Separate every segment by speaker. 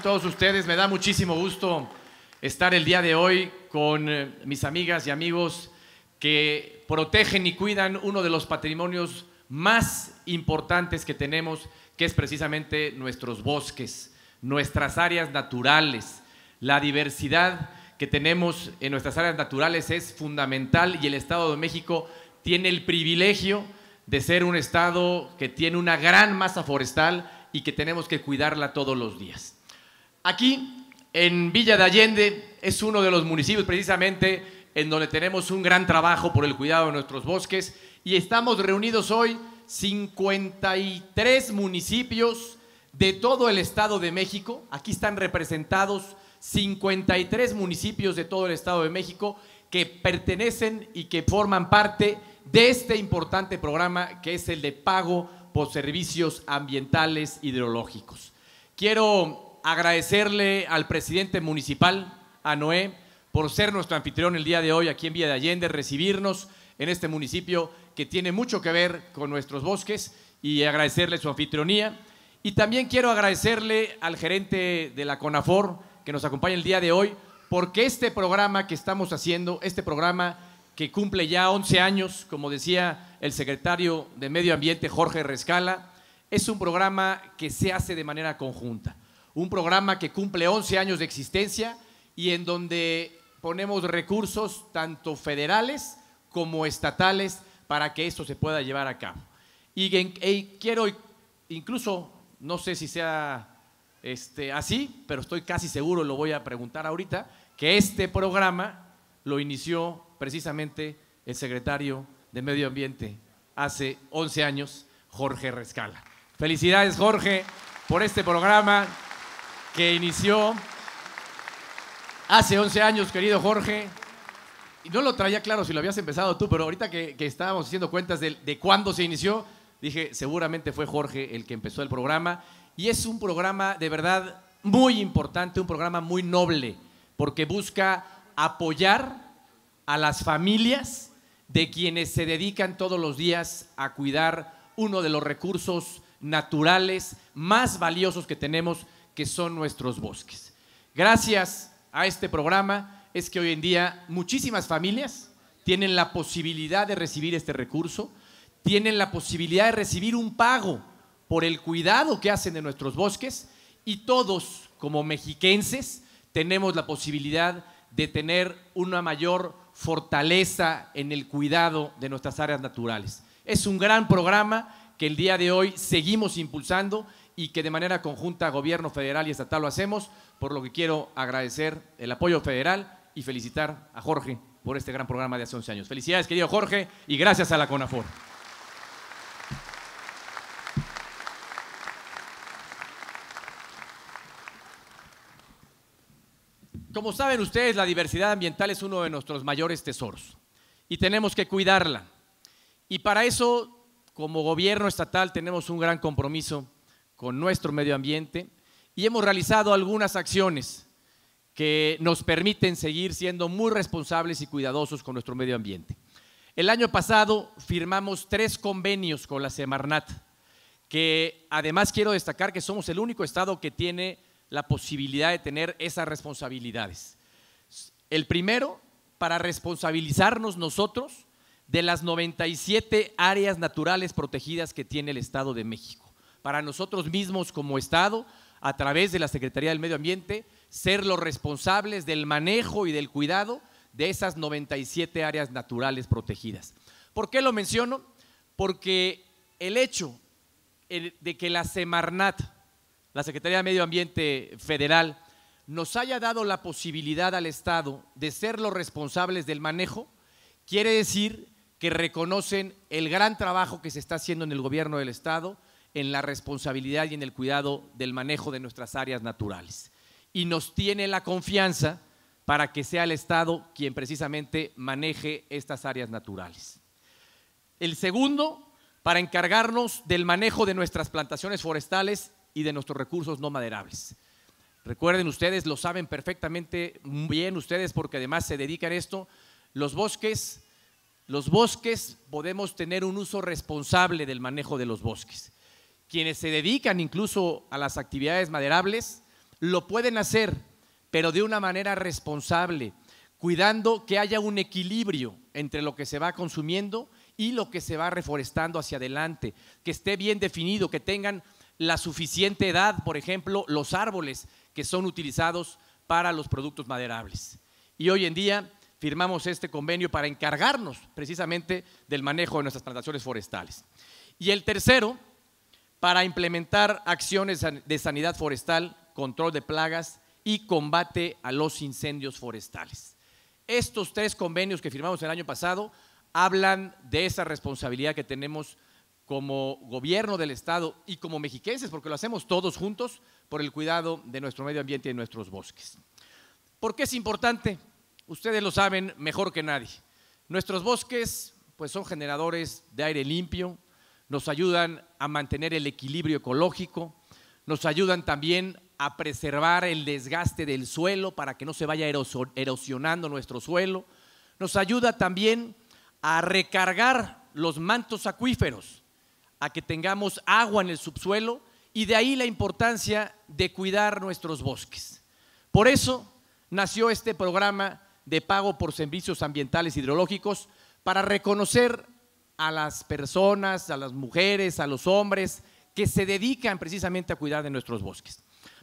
Speaker 1: todos ustedes. Me da muchísimo gusto estar el día de hoy con eh, mis amigas y amigos que protegen y cuidan uno de los patrimonios más importantes que tenemos, que es precisamente nuestros bosques, nuestras áreas naturales. La diversidad que tenemos en nuestras áreas naturales es fundamental y el Estado de México tiene el privilegio de ser un Estado que tiene una gran masa forestal y que tenemos que cuidarla todos los días. Aquí, en Villa de Allende, es uno de los municipios precisamente en donde tenemos un gran trabajo por el cuidado de nuestros bosques y estamos reunidos hoy 53 municipios de todo el Estado de México. Aquí están representados 53 municipios de todo el Estado de México que pertenecen y que forman parte de este importante programa que es el de pago por servicios ambientales hidrológicos. Quiero agradecerle al presidente municipal, a Noé, por ser nuestro anfitrión el día de hoy aquí en Villa de Allende, recibirnos en este municipio que tiene mucho que ver con nuestros bosques y agradecerle su anfitrionía. Y también quiero agradecerle al gerente de la CONAFOR que nos acompaña el día de hoy, porque este programa que estamos haciendo, este programa que cumple ya 11 años, como decía el secretario de Medio Ambiente Jorge Rescala, es un programa que se hace de manera conjunta un programa que cumple 11 años de existencia y en donde ponemos recursos tanto federales como estatales para que esto se pueda llevar a cabo. Y, eh, quiero incluso, no sé si sea este, así, pero estoy casi seguro, lo voy a preguntar ahorita, que este programa lo inició precisamente el secretario de Medio Ambiente hace 11 años, Jorge Rescala. Felicidades, Jorge, por este programa que inició hace 11 años, querido Jorge. Y no lo traía claro si lo habías empezado tú, pero ahorita que, estábamos haciendo cuentas de cuándo se inició, dije, seguramente fue Jorge el que empezó el programa. Y es un programa de verdad muy importante, un programa muy noble, porque busca apoyar a las familias de quienes se dedican todos los días a cuidar uno de los recursos naturales más valiosos que tenemos que son nuestros bosques. Gracias a este programa es que hoy en día muchísimas familias tienen la posibilidad de recibir este recurso, tienen la posibilidad de recibir un pago por el cuidado que hacen de nuestros bosques y todos como mexiquenses tenemos la posibilidad de tener una mayor fortaleza en el cuidado de nuestras áreas naturales. Es un gran programa que el día de hoy seguimos impulsando y que de manera conjunta gobierno federal y estatal lo hacemos, por lo que quiero agradecer el apoyo federal y felicitar a Jorge por este gran programa de hace 11 años. Felicidades, querido Jorge, y gracias a la CONAFOR. Como saben ustedes, la diversidad ambiental es uno de nuestros mayores tesoros y tenemos que cuidarla. Y para eso, como gobierno estatal, tenemos un gran compromiso con nuestro medio ambiente y hemos realizado algunas acciones que nos permiten seguir siendo muy responsables y cuidadosos con nuestro medio ambiente. El año pasado firmamos tres convenios con la Semarnat, que además quiero destacar que somos el único estado que tiene la posibilidad de tener esas responsabilidades. El primero, para responsabilizarnos nosotros de las 97 áreas naturales protegidas que tiene el Estado de México para nosotros mismos como Estado, a través de la Secretaría del Medio Ambiente, ser los responsables del manejo y del cuidado de esas 97 áreas naturales protegidas. ¿Por qué lo menciono? Porque el hecho de que la Semarnat, la Secretaría de Medio Ambiente Federal, nos haya dado la posibilidad al Estado de ser los responsables del manejo, quiere decir que reconocen el gran trabajo que se está haciendo en el gobierno del Estado en la responsabilidad y en el cuidado del manejo de nuestras áreas naturales. Y nos tiene la confianza para que sea el Estado quien precisamente maneje estas áreas naturales. El segundo, para encargarnos del manejo de nuestras plantaciones forestales y de nuestros recursos no maderables. Recuerden ustedes, lo saben perfectamente bien ustedes porque además se dedican a esto, los bosques, los bosques podemos tener un uso responsable del manejo de los bosques quienes se dedican incluso a las actividades maderables, lo pueden hacer, pero de una manera responsable, cuidando que haya un equilibrio entre lo que se va consumiendo y lo que se va reforestando hacia adelante, que esté bien definido, que tengan la suficiente edad, por ejemplo, los árboles que son utilizados para los productos maderables. Y hoy en día firmamos este convenio para encargarnos precisamente del manejo de nuestras plantaciones forestales. Y el tercero, para implementar acciones de sanidad forestal, control de plagas y combate a los incendios forestales. Estos tres convenios que firmamos el año pasado hablan de esa responsabilidad que tenemos como gobierno del Estado y como mexiquenses, porque lo hacemos todos juntos por el cuidado de nuestro medio ambiente y nuestros bosques. ¿Por qué es importante? Ustedes lo saben mejor que nadie. Nuestros bosques pues, son generadores de aire limpio, nos ayudan a mantener el equilibrio ecológico, nos ayudan también a preservar el desgaste del suelo para que no se vaya erosionando nuestro suelo, nos ayuda también a recargar los mantos acuíferos, a que tengamos agua en el subsuelo y de ahí la importancia de cuidar nuestros bosques. Por eso nació este programa de pago por servicios ambientales hidrológicos para reconocer a las personas, a las mujeres, a los hombres que se dedican precisamente a cuidar de nuestros bosques.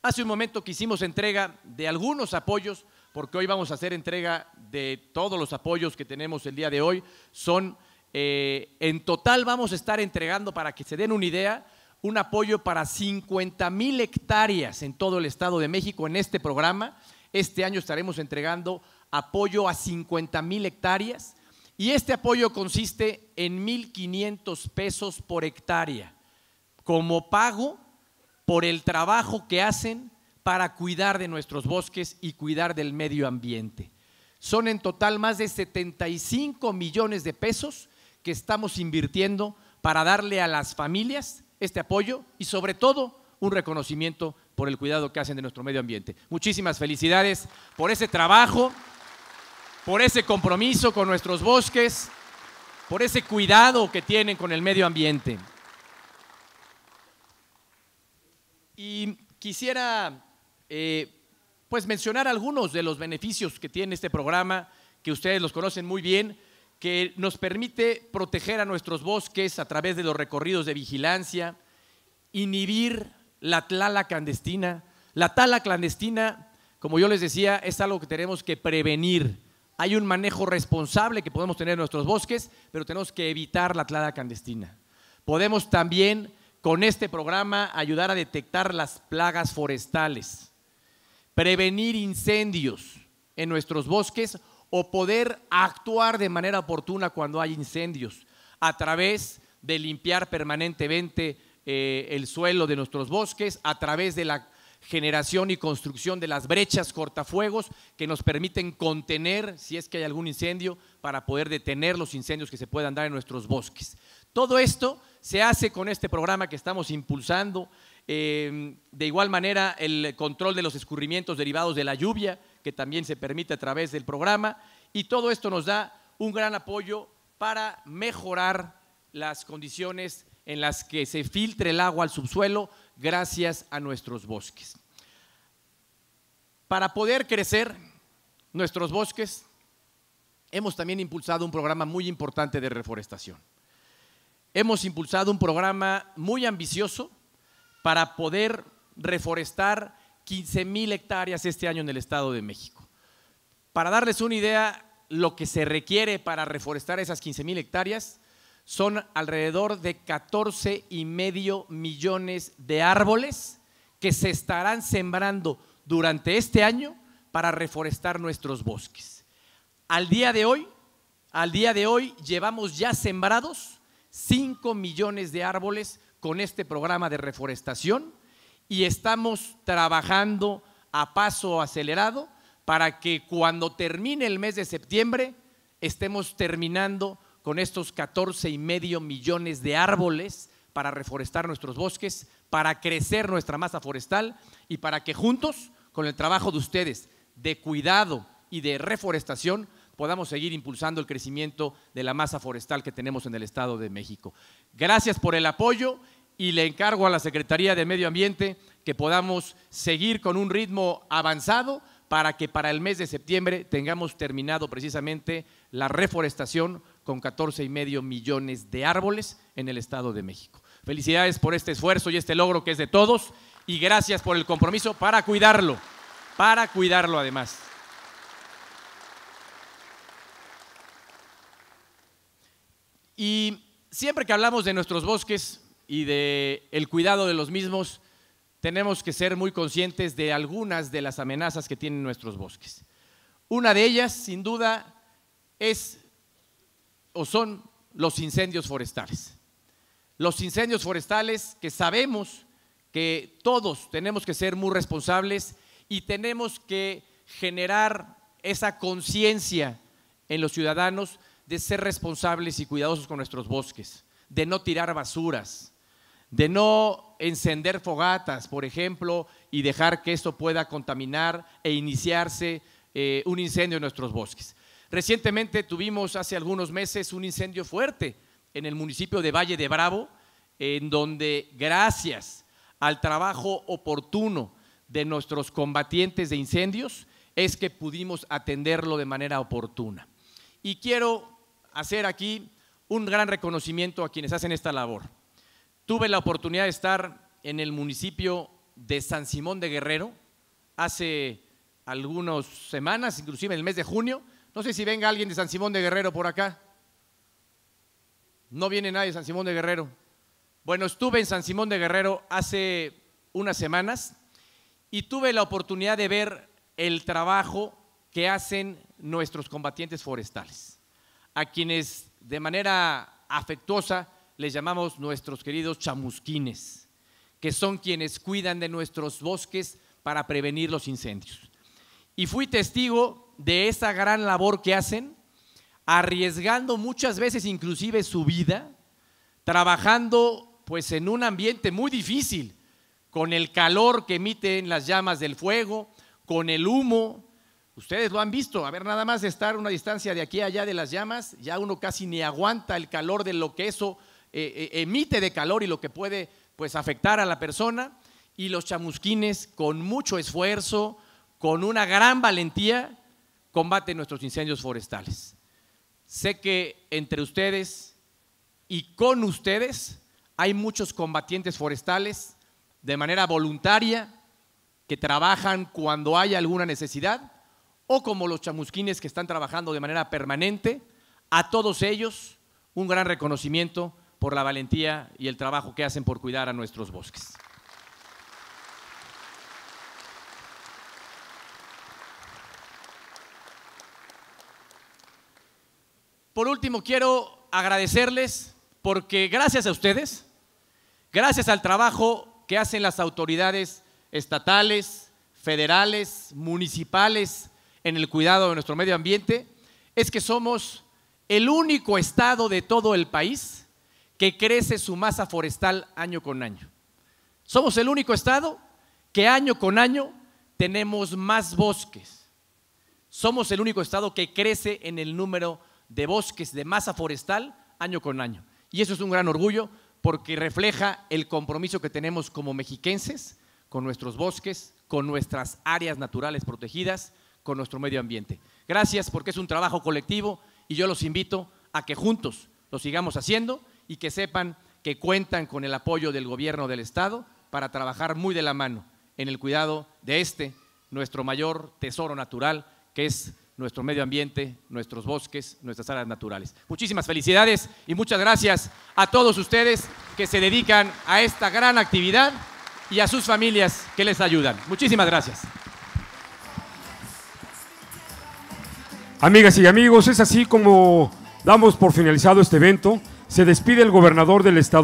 Speaker 1: Hace un momento que hicimos entrega de algunos apoyos, porque hoy vamos a hacer entrega de todos los apoyos que tenemos el día de hoy. Son, eh, en total vamos a estar entregando, para que se den una idea, un apoyo para 50 mil hectáreas en todo el Estado de México en este programa. Este año estaremos entregando apoyo a 50 mil hectáreas y este apoyo consiste en 1.500 pesos por hectárea como pago por el trabajo que hacen para cuidar de nuestros bosques y cuidar del medio ambiente. Son en total más de 75 millones de pesos que estamos invirtiendo para darle a las familias este apoyo y sobre todo un reconocimiento por el cuidado que hacen de nuestro medio ambiente. Muchísimas felicidades por ese trabajo por ese compromiso con nuestros bosques, por ese cuidado que tienen con el medio ambiente. Y quisiera eh, pues mencionar algunos de los beneficios que tiene este programa, que ustedes los conocen muy bien, que nos permite proteger a nuestros bosques a través de los recorridos de vigilancia, inhibir la tala clandestina. La tala clandestina, como yo les decía, es algo que tenemos que prevenir hay un manejo responsable que podemos tener en nuestros bosques, pero tenemos que evitar la clara clandestina. Podemos también, con este programa, ayudar a detectar las plagas forestales, prevenir incendios en nuestros bosques o poder actuar de manera oportuna cuando hay incendios a través de limpiar permanentemente eh, el suelo de nuestros bosques, a través de la generación y construcción de las brechas cortafuegos que nos permiten contener, si es que hay algún incendio, para poder detener los incendios que se puedan dar en nuestros bosques. Todo esto se hace con este programa que estamos impulsando. Em, de igual manera, el control de los escurrimientos derivados de la lluvia, que también se permite a través del programa. Y todo esto nos da un gran apoyo para mejorar las condiciones en las que se filtre el agua al subsuelo gracias a nuestros bosques. Para poder crecer nuestros bosques, hemos también impulsado un programa muy importante de reforestación. Hemos impulsado un programa muy ambicioso para poder reforestar 15 mil hectáreas este año en el Estado de México. Para darles una idea, lo que se requiere para reforestar esas 15 mil hectáreas son alrededor de 14 y medio millones de árboles que se estarán sembrando durante este año para reforestar nuestros bosques. Al día de hoy, al día de hoy llevamos ya sembrados 5 millones de árboles con este programa de reforestación y estamos trabajando a paso acelerado para que cuando termine el mes de septiembre estemos terminando con estos 14 y medio millones de árboles para reforestar nuestros bosques, para crecer nuestra masa forestal y para que juntos, con el trabajo de ustedes de cuidado y de reforestación, podamos seguir impulsando el crecimiento de la masa forestal que tenemos en el Estado de México. Gracias por el apoyo y le encargo a la Secretaría de Medio Ambiente que podamos seguir con un ritmo avanzado para que para el mes de septiembre tengamos terminado precisamente la reforestación con 14 y medio millones de árboles en el Estado de México. Felicidades por este esfuerzo y este logro que es de todos y gracias por el compromiso para cuidarlo, para cuidarlo además. Y siempre que hablamos de nuestros bosques y del el cuidado de los mismos, tenemos que ser muy conscientes de algunas de las amenazas que tienen nuestros bosques. Una de ellas, sin duda, es o son los incendios forestales. Los incendios forestales que sabemos que todos tenemos que ser muy responsables y tenemos que generar esa conciencia en los ciudadanos de ser responsables y cuidadosos con nuestros bosques, de no tirar basuras, de no encender fogatas, por ejemplo, y dejar que esto pueda contaminar e iniciarse eh, un incendio en nuestros bosques. Recientemente tuvimos hace algunos meses un incendio fuerte en el municipio de Valle de Bravo, en donde gracias al trabajo oportuno de nuestros combatientes de incendios es que pudimos atenderlo de manera oportuna. Y quiero hacer aquí un gran reconocimiento a quienes hacen esta labor. Tuve la oportunidad de estar en el municipio de San Simón de Guerrero hace algunas semanas, inclusive en el mes de junio, no sé si venga alguien de San Simón de Guerrero por acá. No viene nadie de San Simón de Guerrero. Bueno, estuve en San Simón de Guerrero hace unas semanas y tuve la oportunidad de ver el trabajo que hacen nuestros combatientes forestales, a quienes de manera afectuosa les llamamos nuestros queridos chamusquines, que son quienes cuidan de nuestros bosques para prevenir los incendios y fui testigo de esa gran labor que hacen, arriesgando muchas veces inclusive su vida, trabajando pues en un ambiente muy difícil, con el calor que emiten las llamas del fuego, con el humo. Ustedes lo han visto, a ver, nada más estar a una distancia de aquí allá de las llamas, ya uno casi ni aguanta el calor de lo que eso eh, eh, emite de calor y lo que puede pues afectar a la persona. Y los chamusquines con mucho esfuerzo, con una gran valentía, combaten nuestros incendios forestales. Sé que entre ustedes y con ustedes hay muchos combatientes forestales de manera voluntaria que trabajan cuando hay alguna necesidad o como los chamusquines que están trabajando de manera permanente. A todos ellos un gran reconocimiento por la valentía y el trabajo que hacen por cuidar a nuestros bosques. por último, quiero agradecerles porque gracias a ustedes, gracias al trabajo que hacen las autoridades estatales, federales, municipales en el cuidado de nuestro medio ambiente, es que somos el único estado de todo el país que crece su masa forestal año con año. Somos el único estado que año con año tenemos más bosques. Somos el único estado que crece en el número de bosques, de masa forestal, año con año. Y eso es un gran orgullo porque refleja el compromiso que tenemos como mexiquenses con nuestros bosques, con nuestras áreas naturales protegidas, con nuestro medio ambiente. Gracias porque es un trabajo colectivo y yo los invito a que juntos lo sigamos haciendo y que sepan que cuentan con el apoyo del gobierno del Estado para trabajar muy de la mano en el cuidado de este, nuestro mayor tesoro natural, que es nuestro medio ambiente, nuestros bosques, nuestras áreas naturales. Muchísimas felicidades y muchas gracias a todos ustedes que se dedican a esta gran actividad y a sus familias que les ayudan. Muchísimas gracias. Amigas y amigos, es así como damos por finalizado este evento. Se despide el gobernador del estado.